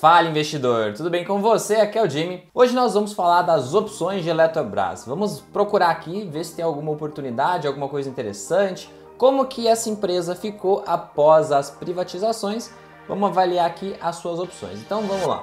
Fala investidor, tudo bem com você? Aqui é o Jimmy. Hoje nós vamos falar das opções de Eletrobras. Vamos procurar aqui, ver se tem alguma oportunidade, alguma coisa interessante, como que essa empresa ficou após as privatizações. Vamos avaliar aqui as suas opções. Então vamos lá.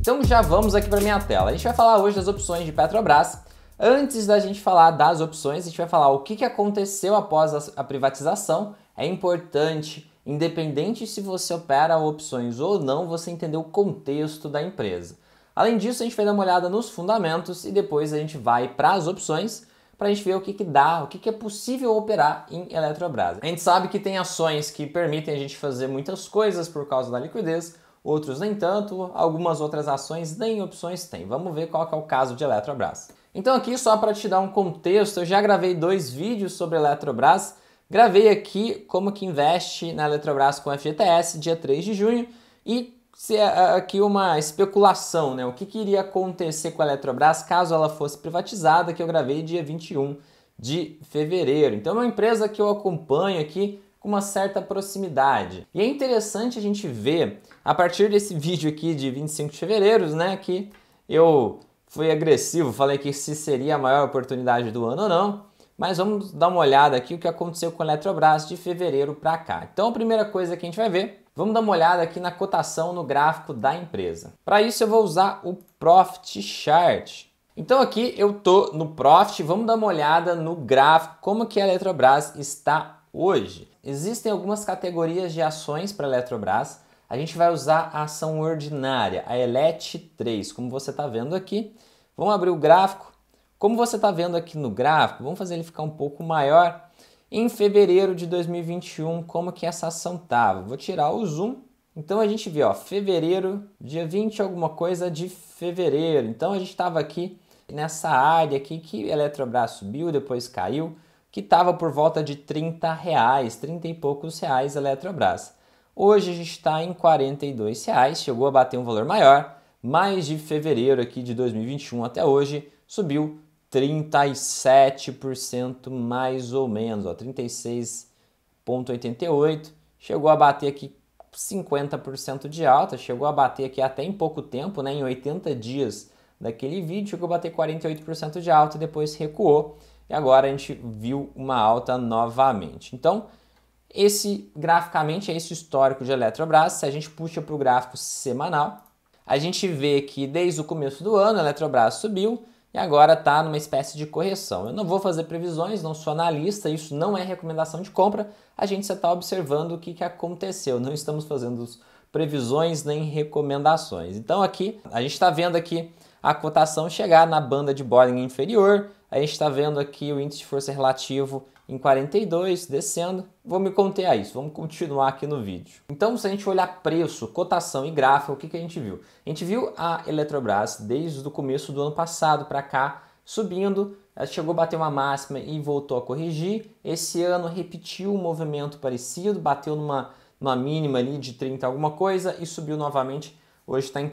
Então já vamos aqui para minha tela. A gente vai falar hoje das opções de Petrobras. Antes da gente falar das opções, a gente vai falar o que aconteceu após a privatização. É importante Independente se você opera opções ou não, você entender o contexto da empresa. Além disso, a gente vai dar uma olhada nos fundamentos e depois a gente vai para as opções para a gente ver o que, que dá, o que, que é possível operar em Eletrobras. A gente sabe que tem ações que permitem a gente fazer muitas coisas por causa da liquidez, outros nem tanto, algumas outras ações nem opções têm. Vamos ver qual é o caso de Eletrobras. Então aqui só para te dar um contexto, eu já gravei dois vídeos sobre Eletrobras, Gravei aqui como que investe na Eletrobras com FGTS, dia 3 de junho, e se, é, é, aqui uma especulação, né? O que, que iria acontecer com a Eletrobras caso ela fosse privatizada, que eu gravei dia 21 de fevereiro. Então é uma empresa que eu acompanho aqui com uma certa proximidade. E é interessante a gente ver, a partir desse vídeo aqui de 25 de fevereiro, né, que eu fui agressivo, falei que se seria a maior oportunidade do ano ou não. Mas vamos dar uma olhada aqui o que aconteceu com a Eletrobras de fevereiro para cá. Então a primeira coisa que a gente vai ver, vamos dar uma olhada aqui na cotação no gráfico da empresa. Para isso eu vou usar o Profit Chart. Então aqui eu tô no Profit, vamos dar uma olhada no gráfico como que a Eletrobras está hoje. Existem algumas categorias de ações para a Eletrobras. A gente vai usar a ação ordinária, a ELET 3, como você está vendo aqui. Vamos abrir o gráfico como você está vendo aqui no gráfico, vamos fazer ele ficar um pouco maior. Em fevereiro de 2021, como que essa ação estava? Vou tirar o zoom. Então a gente vê, ó, fevereiro, dia 20 alguma coisa de fevereiro. Então a gente estava aqui nessa área aqui que Eletrobras subiu, depois caiu, que estava por volta de 30 reais, 30 e poucos reais Eletrobras. Hoje a gente está em 42 reais, chegou a bater um valor maior, mas de fevereiro aqui de 2021 até hoje subiu 37% mais ou menos, 36,88%. Chegou a bater aqui 50% de alta, chegou a bater aqui até em pouco tempo, né, em 80 dias daquele vídeo, chegou a bater 48% de alta, depois recuou e agora a gente viu uma alta novamente. Então, esse graficamente é esse histórico de Eletrobras. Se a gente puxa para o gráfico semanal, a gente vê que desde o começo do ano a Eletrobras subiu, e agora está numa espécie de correção. Eu não vou fazer previsões, não sou analista, isso não é recomendação de compra, a gente só está observando o que, que aconteceu, não estamos fazendo previsões nem recomendações. Então aqui, a gente está vendo aqui a cotação chegar na banda de Bollinger inferior, a gente está vendo aqui o índice de força relativo em 42, descendo. Vou me conter a isso, vamos continuar aqui no vídeo. Então, se a gente olhar preço, cotação e gráfico, o que, que a gente viu? A gente viu a Eletrobras desde o começo do ano passado para cá subindo, ela chegou a bater uma máxima e voltou a corrigir. Esse ano repetiu um movimento parecido, bateu numa, numa mínima ali de 30 alguma coisa e subiu novamente. Hoje está em R$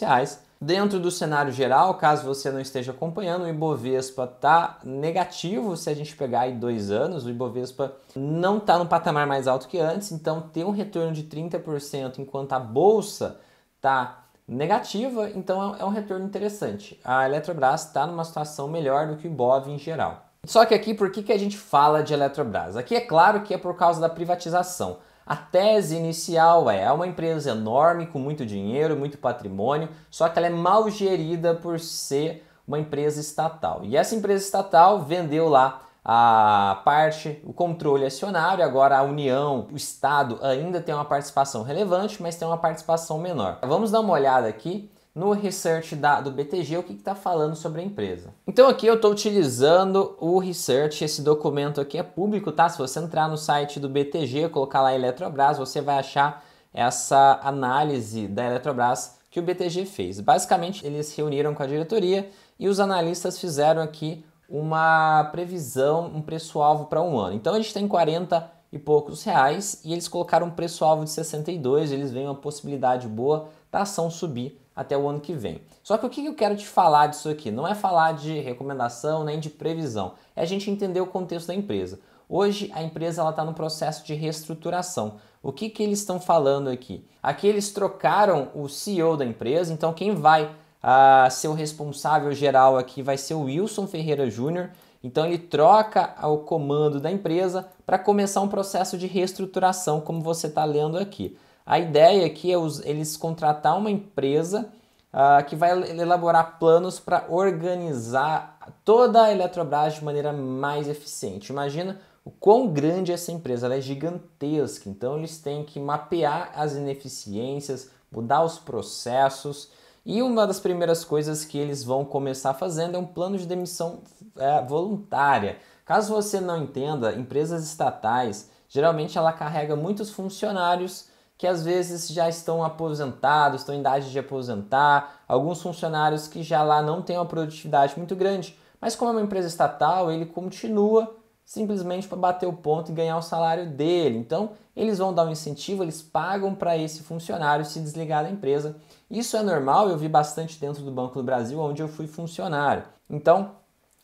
reais. Dentro do cenário geral, caso você não esteja acompanhando, o Ibovespa está negativo se a gente pegar aí dois anos. O Ibovespa não está no patamar mais alto que antes, então tem um retorno de 30% enquanto a bolsa está negativa, então é, é um retorno interessante. A Eletrobras está numa situação melhor do que o Ibov em geral. Só que aqui, por que, que a gente fala de Eletrobras? Aqui é claro que é por causa da privatização. A tese inicial é: é uma empresa enorme, com muito dinheiro, muito patrimônio, só que ela é mal gerida por ser uma empresa estatal. E essa empresa estatal vendeu lá a parte, o controle acionário, agora a União, o Estado ainda tem uma participação relevante, mas tem uma participação menor. Vamos dar uma olhada aqui no research da, do BTG o que está falando sobre a empresa. Então aqui eu estou utilizando o research, esse documento aqui é público, tá? Se você entrar no site do BTG, colocar lá Eletrobras, você vai achar essa análise da Eletrobras que o BTG fez. Basicamente, eles reuniram com a diretoria e os analistas fizeram aqui uma previsão, um preço-alvo para um ano. Então a gente tem 40 e poucos reais e eles colocaram um preço-alvo de 62, eles veem uma possibilidade boa da ação subir até o ano que vem. Só que o que eu quero te falar disso aqui? Não é falar de recomendação nem de previsão, é a gente entender o contexto da empresa. Hoje a empresa está no processo de reestruturação. O que, que eles estão falando aqui? Aqui eles trocaram o CEO da empresa, então quem vai uh, ser o responsável geral aqui vai ser o Wilson Ferreira Júnior. Então ele troca o comando da empresa para começar um processo de reestruturação, como você está lendo aqui. A ideia aqui é os, eles contratar uma empresa uh, que vai elaborar planos para organizar toda a Eletrobras de maneira mais eficiente. Imagina o quão grande essa empresa, ela é gigantesca, então eles têm que mapear as ineficiências, mudar os processos. E uma das primeiras coisas que eles vão começar fazendo é um plano de demissão é, voluntária. Caso você não entenda, empresas estatais geralmente ela carrega muitos funcionários que às vezes já estão aposentados, estão em idade de aposentar, alguns funcionários que já lá não têm uma produtividade muito grande, mas como é uma empresa estatal, ele continua simplesmente para bater o ponto e ganhar o salário dele. Então, eles vão dar um incentivo, eles pagam para esse funcionário se desligar da empresa. Isso é normal, eu vi bastante dentro do Banco do Brasil, onde eu fui funcionário. Então,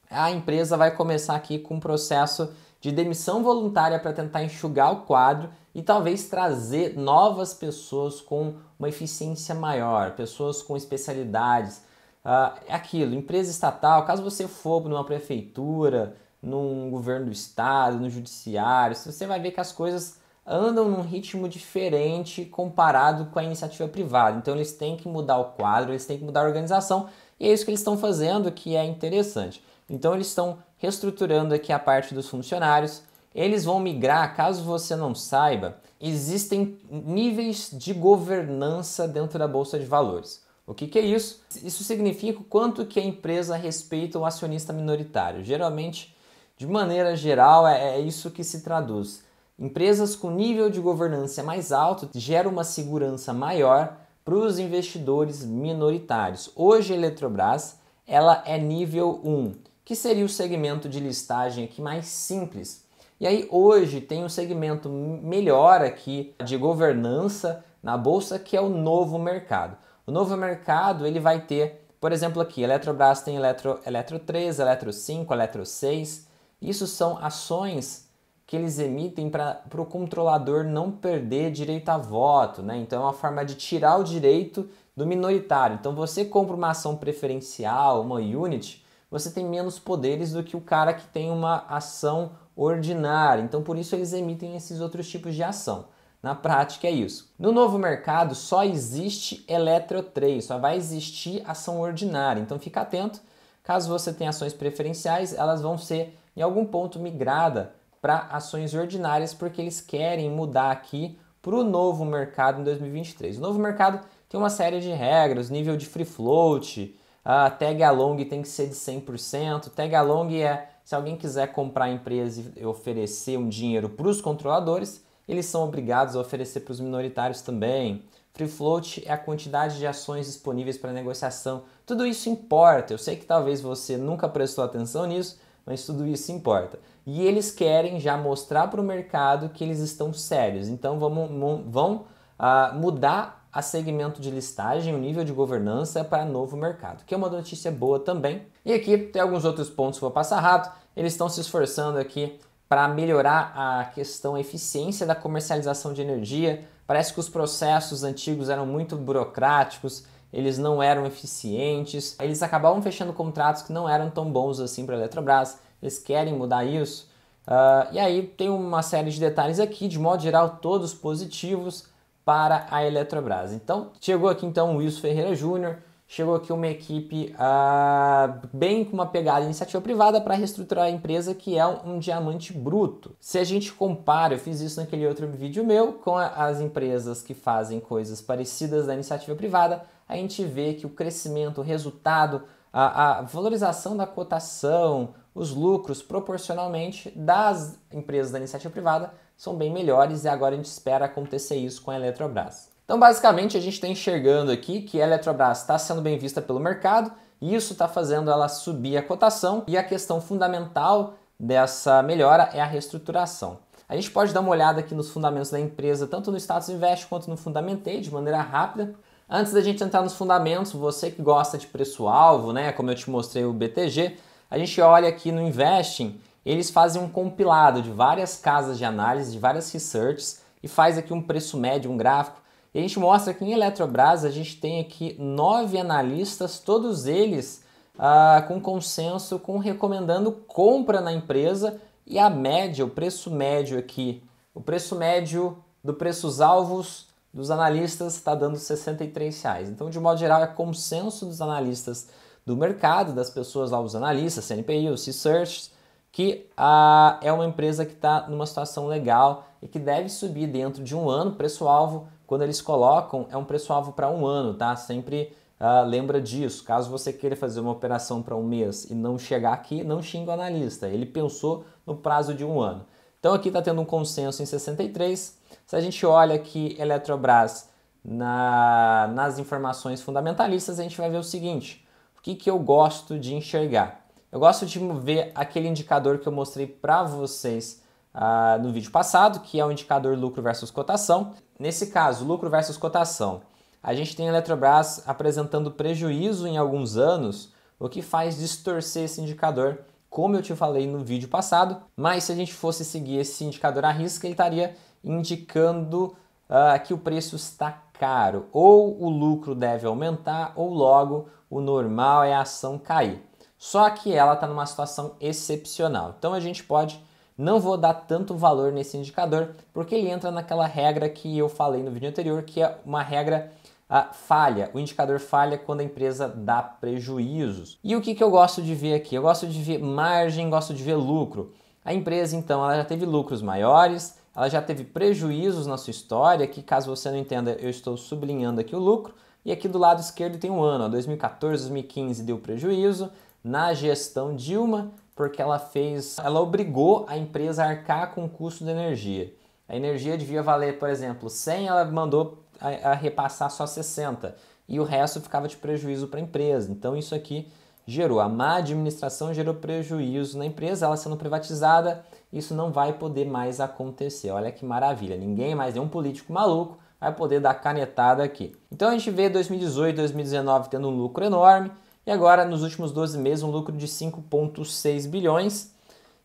a empresa vai começar aqui com um processo de demissão voluntária para tentar enxugar o quadro e talvez trazer novas pessoas com uma eficiência maior, pessoas com especialidades. Ah, é aquilo, empresa estatal, caso você for numa prefeitura, num governo do estado, no judiciário, você vai ver que as coisas andam num ritmo diferente comparado com a iniciativa privada. Então eles têm que mudar o quadro, eles têm que mudar a organização, e é isso que eles estão fazendo que é interessante. Então eles estão reestruturando aqui a parte dos funcionários, eles vão migrar, caso você não saiba, existem níveis de governança dentro da bolsa de valores. O que, que, é isso? Isso significa o quanto que a empresa respeita o acionista minoritário. Geralmente, de maneira geral, é, é isso que se traduz. Empresas com nível de governança mais alto geram uma segurança maior para os investidores minoritários. Hoje, a Eletrobras ela é nível 1, que seria o segmento de listagem aqui mais simples. E aí hoje tem um segmento melhor aqui de governança na bolsa que é o novo mercado. O novo mercado ele vai ter, por exemplo, aqui Eletrobras tem Eletro, Eletro 3, Eletro 5, Eletro 6. Isso são ações que eles emitem para o controlador não perder direito a voto, né? Então é uma forma de tirar o direito do minoritário. Então você compra uma ação preferencial, uma unit, você tem menos poderes do que o cara que tem uma ação ordinária. Então, por isso eles emitem esses outros tipos de ação. Na prática é isso. No novo mercado só existe Eletro 3, só vai existir ação ordinária. Então fica atento, caso você tenha ações preferenciais, elas vão ser em algum ponto migrada para ações ordinárias porque eles querem mudar aqui para o novo mercado em 2023. O novo mercado tem uma série de regras, nível de free float, a ah, tag along tem que ser de 100%, tag along é se alguém quiser comprar a empresa e oferecer um dinheiro para os controladores, eles são obrigados a oferecer para os minoritários também. Free float é a quantidade de ações disponíveis para negociação. Tudo isso importa. Eu sei que talvez você nunca prestou atenção nisso, mas tudo isso importa. E eles querem já mostrar para o mercado que eles estão sérios. Então vamos, vão, uh, mudar a segmento de listagem, o nível de governança é para novo mercado, que é uma notícia boa também. E aqui tem alguns outros pontos que eu vou passar rápido. Eles estão se esforçando aqui para melhorar a questão a eficiência da comercialização de energia. Parece que os processos antigos eram muito burocráticos, eles não eram eficientes, eles acabavam fechando contratos que não eram tão bons assim para a Eletrobras. Eles querem mudar isso. Uh, e aí tem uma série de detalhes aqui, de modo geral, todos positivos para a Eletrobras. Então, chegou aqui então o Wilson Ferreira Júnior, chegou aqui uma equipe ah, bem com uma pegada iniciativa privada para reestruturar a empresa, que é um, um, diamante bruto. Se a gente compara, eu fiz isso naquele outro vídeo meu, com a, as empresas que fazem coisas parecidas da iniciativa privada, a gente vê que o crescimento, o resultado, a, a valorização da cotação, os lucros proporcionalmente das empresas da iniciativa privada são bem melhores e agora a gente espera acontecer isso com a Eletrobras. Então, basicamente, a gente está enxergando aqui que a Eletrobras está sendo bem vista pelo mercado e isso está fazendo ela subir a cotação e a questão fundamental dessa melhora é a reestruturação. A gente pode dar uma olhada aqui nos fundamentos da empresa, tanto no Status Invest quanto no Fundamentei, de maneira rápida. Antes da gente entrar nos fundamentos, você que gosta de preço-alvo, né, como eu te mostrei o BTG, a gente olha aqui no Investing eles fazem um compilado de várias casas de análise, de várias researches e faz aqui um preço médio, um gráfico. E a gente mostra que em Eletrobras a gente tem aqui nove analistas, todos eles ah, com consenso, com recomendando compra na empresa e a média, o preço médio aqui, o preço médio do preços alvos dos analistas está dando 63 reais. Então, de modo geral, é consenso dos analistas do mercado, das pessoas lá, os analistas, CNPI, os research, que ah, é uma empresa que está numa situação legal e que deve subir dentro de um ano. Preço-alvo, quando eles colocam, é um preço-alvo para um ano, tá? Sempre ah, lembra disso. Caso você queira fazer uma operação para um mês e não chegar aqui, não xinga o analista. Ele pensou no prazo de um ano. Então aqui está tendo um consenso em 63. Se a gente olha aqui Eletrobras na, nas informações fundamentalistas, a gente vai ver o seguinte. O que, que eu gosto de enxergar? Eu gosto de ver aquele indicador que eu mostrei para vocês ah, no vídeo passado, que é o indicador lucro versus cotação. Nesse caso, lucro versus cotação. A gente tem a Eletrobras apresentando prejuízo em alguns anos, o que faz distorcer esse indicador, como eu te falei no vídeo passado. Mas se a gente fosse seguir esse indicador à risca, ele estaria indicando ah, que o preço está caro, ou o lucro deve aumentar, ou logo o normal é a ação cair. Só que ela está numa situação excepcional. Então a gente pode, não vou dar tanto valor nesse indicador, porque ele entra naquela regra que eu falei no vídeo anterior, que é uma regra a falha. O indicador falha quando a empresa dá prejuízos. E o que, que eu gosto de ver aqui? Eu gosto de ver margem, gosto de ver lucro. A empresa, então, ela já teve lucros maiores, ela já teve prejuízos na sua história, que caso você não entenda, eu estou sublinhando aqui o lucro. E aqui do lado esquerdo tem um ano, ó, 2014, 2015 deu prejuízo, na gestão Dilma, porque ela fez, ela obrigou a empresa a arcar com o custo da energia. A energia devia valer, por exemplo, 100, ela mandou a, a repassar só 60 e o resto ficava de prejuízo para a empresa. Então isso aqui gerou a má administração gerou prejuízo na empresa, ela sendo privatizada, isso não vai poder mais acontecer. Olha que maravilha, ninguém mais, nenhum político maluco vai poder dar canetada aqui. Então a gente vê 2018, 2019 tendo um lucro enorme, e agora, nos últimos 12 meses, um lucro de 5,6 bilhões,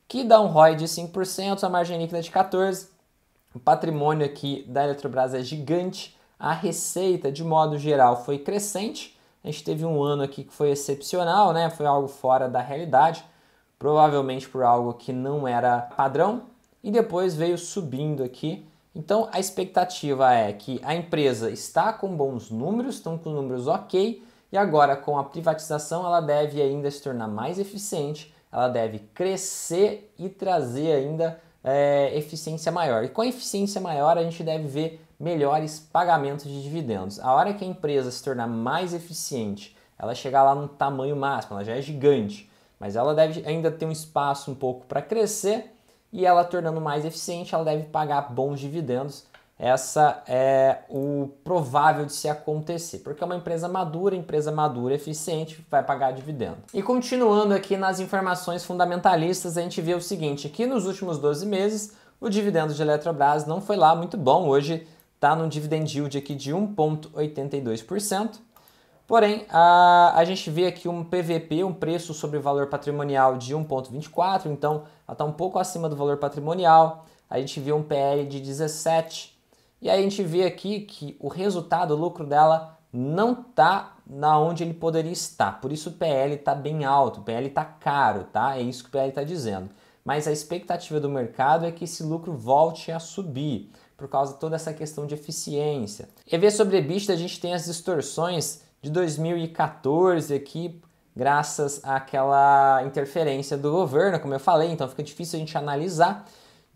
que dá um ROI de 5%, a margem líquida de 14%. O patrimônio aqui da Eletrobras é gigante. A receita, de modo geral, foi crescente. A gente teve um ano aqui que foi excepcional, né? Foi algo fora da realidade, provavelmente por algo que não era padrão. E depois veio subindo aqui. Então a expectativa é que a empresa está com bons números, estão com números ok, e agora, com a privatização, ela deve ainda se tornar mais eficiente, ela deve crescer e trazer ainda é, eficiência maior. E com a eficiência maior, a gente deve ver melhores pagamentos de dividendos. A hora que a empresa se tornar mais eficiente, ela chegar lá no tamanho máximo, ela já é gigante, mas ela deve ainda ter um espaço um pouco para crescer e ela tornando mais eficiente, ela deve pagar bons dividendos essa é o provável de se acontecer, porque é uma empresa madura, empresa madura, eficiente, vai pagar dividendo. E continuando aqui nas informações fundamentalistas, a gente vê o seguinte, que nos últimos 12 meses, o dividendo de Eletrobras não foi lá muito bom, hoje está num dividend yield aqui de 1,82%, porém a, a gente vê aqui um PVP, um preço sobre valor patrimonial de 1,24, então está um pouco acima do valor patrimonial, a gente vê um PL de 17%, e aí a gente vê aqui que o resultado, o lucro dela não está na onde ele poderia estar. Por isso o PL está bem alto, o PL está caro, tá? É isso que o PL está dizendo. Mas a expectativa do mercado é que esse lucro volte a subir por causa de toda essa questão de eficiência. e EV sobre EBITDA, a gente tem as distorções de 2014 aqui, graças àquela interferência do governo, como eu falei, então fica difícil a gente analisar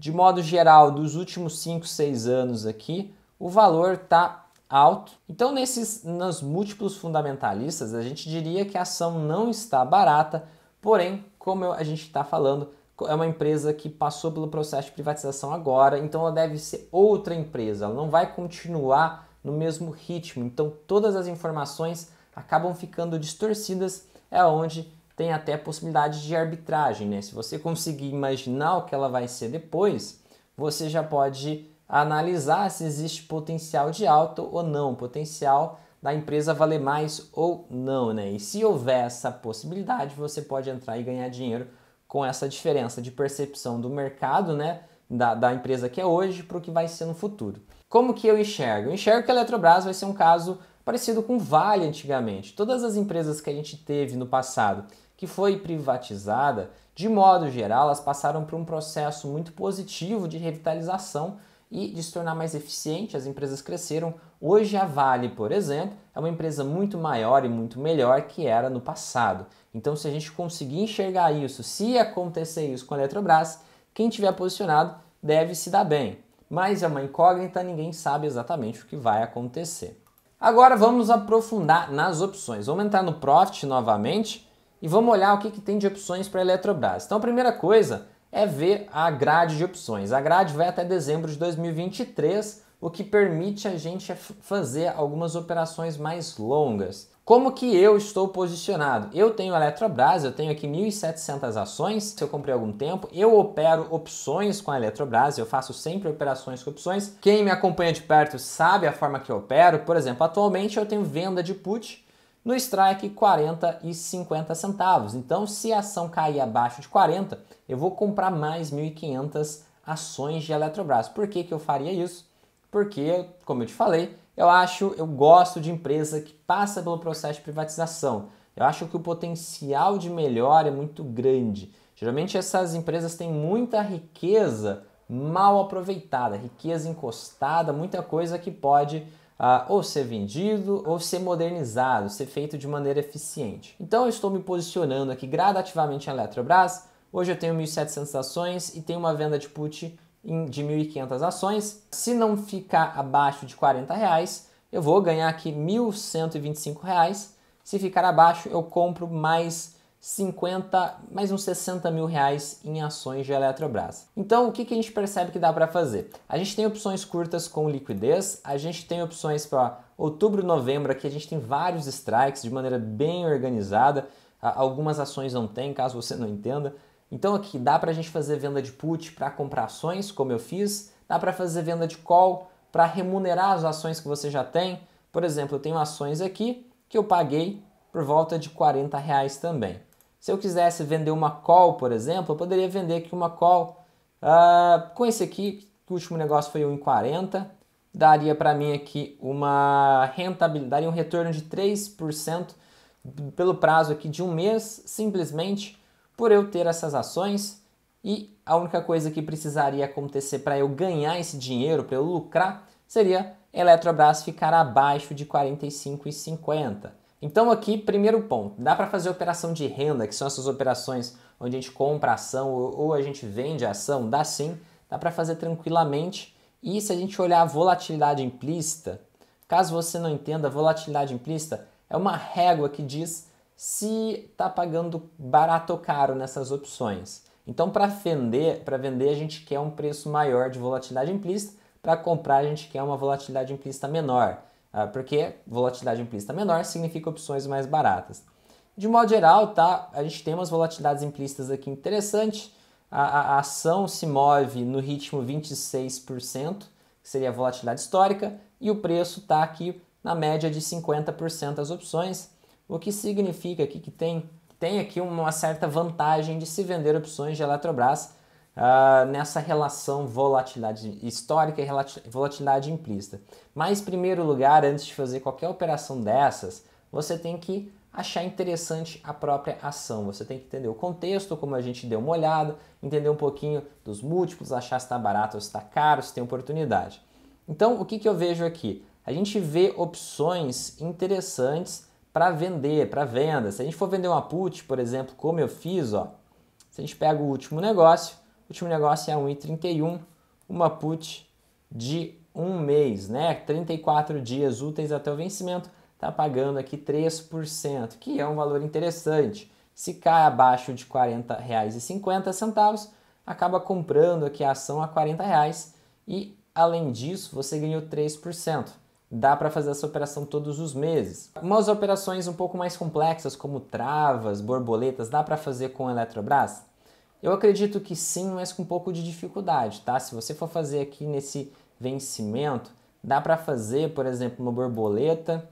de modo geral, dos últimos 5, 6 anos aqui, o valor está alto. Então, nesses nos múltiplos fundamentalistas, a gente diria que a ação não está barata, porém, como a gente está falando, é uma empresa que passou pelo processo de privatização agora, então ela deve ser outra empresa, ela não vai continuar no mesmo ritmo. Então, todas as informações acabam ficando distorcidas, é onde tem até a possibilidade de arbitragem, né? Se você conseguir imaginar o que ela vai ser depois, você já pode analisar se existe potencial de alta ou não, potencial da empresa valer mais ou não, né? E se houver essa possibilidade, você pode entrar e ganhar dinheiro com essa diferença de percepção do mercado, né? Da, da empresa que é hoje para o que vai ser no futuro. Como que eu enxergo? Eu enxergo que a Eletrobras vai ser um caso parecido com Vale antigamente. Todas as empresas que a gente teve no passado que foi privatizada, de modo geral, elas passaram por um processo muito positivo de revitalização e de se tornar mais eficiente, as empresas cresceram. Hoje a Vale, por exemplo, é uma empresa muito maior e muito melhor que era no passado. Então, se a gente conseguir enxergar isso, se acontecer isso com a Eletrobras, quem tiver posicionado deve se dar bem. Mas é uma incógnita, ninguém sabe exatamente o que vai acontecer. Agora vamos aprofundar nas opções. Vamos entrar no Profit novamente e vamos olhar o que, que tem de opções para a Eletrobras. Então a primeira coisa é ver a grade de opções. A grade vai até dezembro de 2023, o que permite a gente é fazer algumas operações mais longas. Como que eu estou posicionado? Eu tenho Eletrobras, eu tenho aqui 1.700 ações, se eu comprei algum tempo, eu opero opções com a Eletrobras, eu faço sempre operações com opções. Quem me acompanha de perto sabe a forma que eu opero, por exemplo, atualmente eu tenho venda de put no strike 40 e 50 centavos. Então, se a ação cair abaixo de 40, eu vou comprar mais 1.500 ações de Eletrobras. Por que, que eu faria isso? Porque, como eu te falei, eu acho, eu gosto de empresa que passa pelo processo de privatização. Eu acho que o potencial de melhora é muito grande. Geralmente essas empresas têm muita riqueza mal aproveitada, riqueza encostada, muita coisa que pode ah, ou ser vendido ou ser modernizado, ser feito de maneira eficiente. Então eu estou me posicionando aqui gradativamente em Eletrobras. Hoje eu tenho 1.700 ações e tenho uma venda de put de 1.500 ações. Se não ficar abaixo de 40 reais, eu vou ganhar aqui 1.125 reais. Se ficar abaixo, eu compro mais 50, mais uns 60 mil reais em ações de Eletrobras. Então, o que, que a gente percebe que dá para fazer? A gente tem opções curtas com liquidez, a gente tem opções para outubro, novembro, aqui a gente tem vários strikes de maneira bem organizada. Algumas ações não tem, caso você não entenda. Então aqui dá para a gente fazer venda de put para comprar ações, como eu fiz, dá para fazer venda de call para remunerar as ações que você já tem. Por exemplo, eu tenho ações aqui que eu paguei por volta de 40 reais também. Se eu quisesse vender uma call, por exemplo, eu poderia vender aqui uma call uh, com esse aqui, que o último negócio foi 1,40, daria para mim aqui uma rentabilidade, um retorno de 3% pelo prazo aqui de um mês, simplesmente por eu ter essas ações e a única coisa que precisaria acontecer para eu ganhar esse dinheiro, para eu lucrar, seria a Eletrobras ficar abaixo de 45,50. Então aqui, primeiro ponto, dá para fazer operação de renda, que são essas operações onde a gente compra ação ou a gente vende ação, dá sim, dá para fazer tranquilamente. E se a gente olhar a volatilidade implícita, caso você não entenda, a volatilidade implícita é uma régua que diz se está pagando barato ou caro nessas opções. Então, para vender, para vender a gente quer um preço maior de volatilidade implícita, para comprar a gente quer uma volatilidade implícita menor, ah, porque volatilidade implícita menor significa opções mais baratas. De modo geral, tá? A gente tem umas volatilidades implícitas aqui interessantes. A, a, ação se move no ritmo 26%, que seria a volatilidade histórica, e o preço está aqui na média de 50% as opções o que significa aqui que tem, tem aqui uma certa vantagem de se vender opções de Eletrobras uh, nessa relação volatilidade histórica e volatilidade implícita. Mas, em primeiro lugar, antes de fazer qualquer operação dessas, você tem que achar interessante a própria ação. Você tem que entender o contexto, como a gente deu uma olhada, entender um pouquinho dos múltiplos, achar se está barato ou se está caro, se tem oportunidade. Então, o que, que eu vejo aqui? A gente vê opções interessantes para vender, para venda. Se a gente for vender uma put, por exemplo, como eu fiz, ó, se a gente pega o último negócio, o último negócio é 1,31, uma put de um mês, né? 34 dias úteis até o vencimento, tá pagando aqui 3%, que é um valor interessante. Se cai abaixo de R$ 40,50, acaba comprando aqui a ação a R$ 40,00 e, além disso, você ganhou 3% dá para fazer essa operação todos os meses. Umas operações um pouco mais complexas, como travas, borboletas, dá para fazer com o Eletrobras? Eu acredito que sim, mas com um pouco de dificuldade, tá? Se você for fazer aqui nesse vencimento, dá para fazer, por exemplo, uma borboleta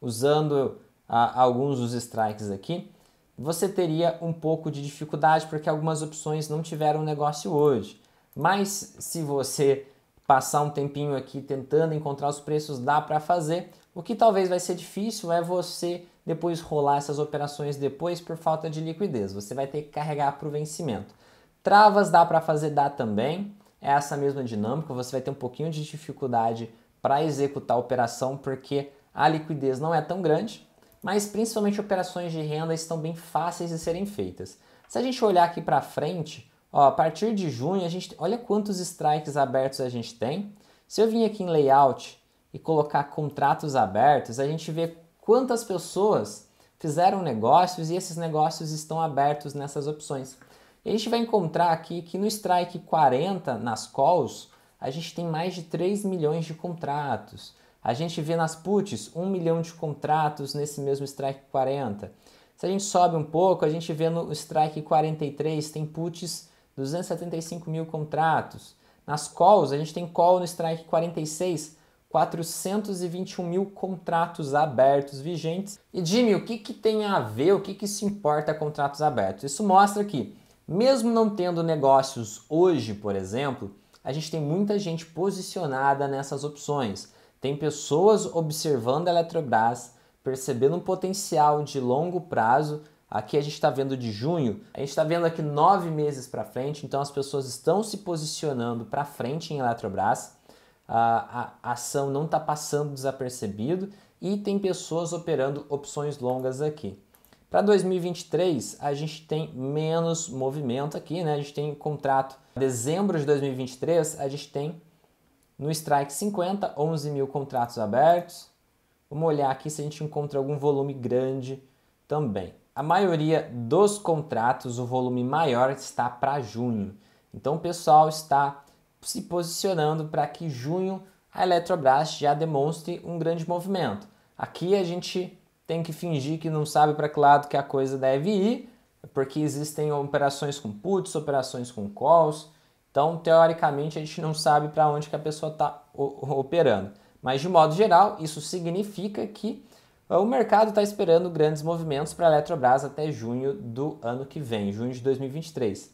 usando ah, alguns dos strikes aqui. Você teria um pouco de dificuldade porque algumas opções não tiveram negócio hoje. Mas se você passar um tempinho aqui tentando encontrar os preços, dá para fazer. O que talvez vai ser difícil é você depois rolar essas operações depois por falta de liquidez. Você vai ter que carregar para o vencimento. Travas dá para fazer, dá também. É essa mesma dinâmica, você vai ter um pouquinho de dificuldade para executar a operação porque a liquidez não é tão grande, mas principalmente operações de renda estão bem fáceis de serem feitas. Se a gente olhar aqui para frente, Ó, a partir de junho, a gente, olha quantos strikes abertos a gente tem. Se eu vir aqui em layout e colocar contratos abertos, a gente vê quantas pessoas fizeram negócios e esses negócios estão abertos nessas opções. E a gente vai encontrar aqui que no strike 40, nas calls, a gente tem mais de 3 milhões de contratos. A gente vê nas puts 1 milhão de contratos nesse mesmo strike 40. Se a gente sobe um pouco, a gente vê no strike 43 tem puts 275 mil contratos. Nas calls, a gente tem call no strike 46, 421 mil contratos abertos vigentes. E Jimmy, o que, que tem a ver, o que, que se importa contratos abertos? Isso mostra que, mesmo não tendo negócios hoje, por exemplo, a gente tem muita gente posicionada nessas opções. Tem pessoas observando a Eletrobras, percebendo um potencial de longo prazo Aqui a gente está vendo de junho, a gente está vendo aqui nove meses para frente, então as pessoas estão se posicionando para frente em Eletrobras, a, a ação não está passando desapercebido e tem pessoas operando opções longas aqui. Para 2023, a gente tem menos movimento aqui, né? A gente tem contrato dezembro de 2023, a gente tem no Strike 50, 11 mil contratos abertos. Vamos olhar aqui se a gente encontra algum volume grande também a maioria dos contratos, o volume maior está para junho. Então o pessoal está se posicionando para que junho a Eletrobras já demonstre um grande movimento. Aqui a gente tem que fingir que não sabe para que lado que a coisa deve ir, porque existem operações com puts, operações com calls. Então, teoricamente, a gente não sabe para onde que a pessoa está operando. Mas, de modo geral, isso significa que o mercado está esperando grandes movimentos para a Eletrobras até junho do ano que vem, junho de 2023.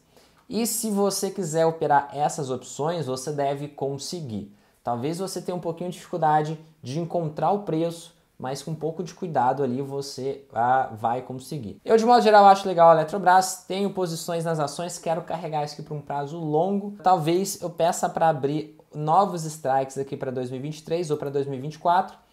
E se você quiser operar essas opções, você deve conseguir. Talvez você tenha um pouquinho de dificuldade de encontrar o preço, mas com um pouco de cuidado ali você ah, vai conseguir. Eu, de modo geral, acho legal a Eletrobras, tenho posições nas ações, quero carregar isso aqui para um prazo longo. Talvez eu peça para abrir novos strikes aqui para 2023 ou para 2024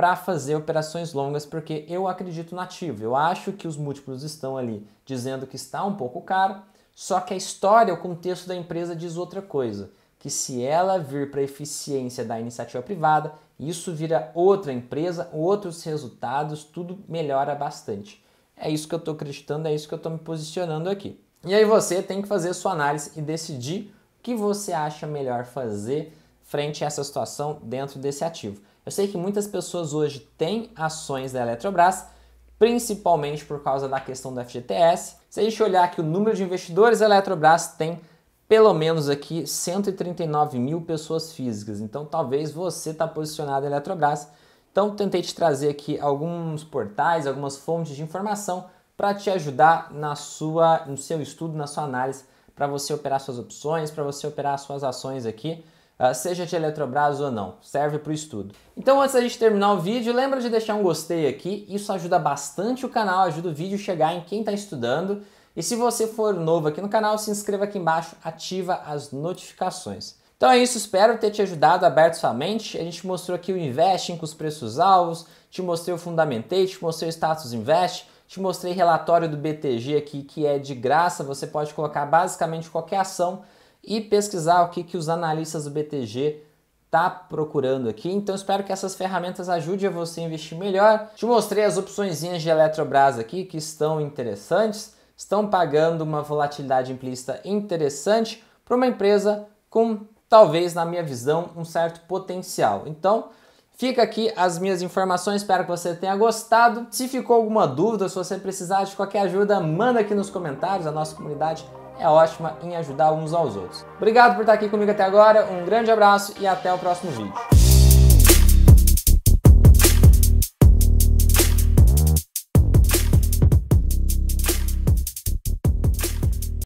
para fazer operações longas, porque eu acredito no ativo. Eu acho que os múltiplos estão ali dizendo que está um pouco caro, só que a história, o contexto da empresa diz outra coisa, que se ela vir para a eficiência da iniciativa privada, isso vira outra empresa, outros resultados, tudo melhora bastante. É isso que eu estou acreditando, é isso que eu estou me posicionando aqui. E aí você tem que fazer sua análise e decidir o que você acha melhor fazer frente a essa situação dentro desse ativo. Eu sei que muitas pessoas hoje têm ações da Eletrobras, principalmente por causa da questão do FGTS. Se a gente olhar que o número de investidores da Eletrobras tem pelo menos aqui 139 mil pessoas físicas. Então talvez você está posicionado em Eletrobras. Então tentei te trazer aqui alguns portais, algumas fontes de informação para te ajudar na sua, no seu estudo, na sua análise, para você operar suas opções, para você operar suas ações aqui. Ah, seja de Eletrobras ou não, serve para o estudo. Então antes da gente terminar o vídeo, lembra de deixar um gostei aqui, isso ajuda bastante o canal, ajuda o vídeo a chegar em quem está estudando. E se você for novo aqui no canal, se inscreva aqui embaixo, ativa as notificações. Então é isso, espero ter te ajudado, aberto sua mente. A gente mostrou aqui o Investing com os preços alvos, te mostrei o Fundamentei, te mostrei o Status Invest, te mostrei relatório do BTG aqui que é de graça, você pode colocar basicamente qualquer ação e pesquisar o que, que os analistas do BTG tá procurando aqui. Então espero que essas ferramentas ajudem a você investir melhor. Te mostrei as opções de Eletrobras aqui que estão interessantes, estão pagando uma volatilidade implícita interessante para uma empresa com talvez na minha visão um certo potencial. Então, Fica aqui as minhas informações, espero que você tenha gostado. Se ficou alguma dúvida, se você precisar de qualquer ajuda, manda aqui nos comentários, a nossa comunidade é ótima em ajudar uns aos outros. Obrigado por estar aqui comigo até agora, um grande abraço e até o próximo vídeo.